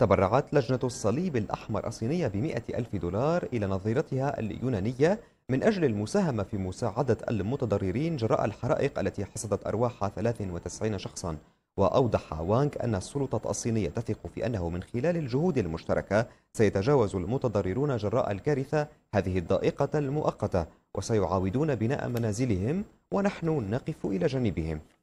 تبرعت لجنة الصليب الأحمر الصينية بمئة ألف دولار إلى نظيرتها اليونانية من أجل المساهمة في مساعدة المتضررين جراء الحرائق التي حصدت أرواح 93 شخصا وأوضح وانغ أن السلطة الصينية تثق في أنه من خلال الجهود المشتركة سيتجاوز المتضررون جراء الكارثة هذه الضائقة المؤقتة وسيعاودون بناء منازلهم ونحن نقف إلى جانبهم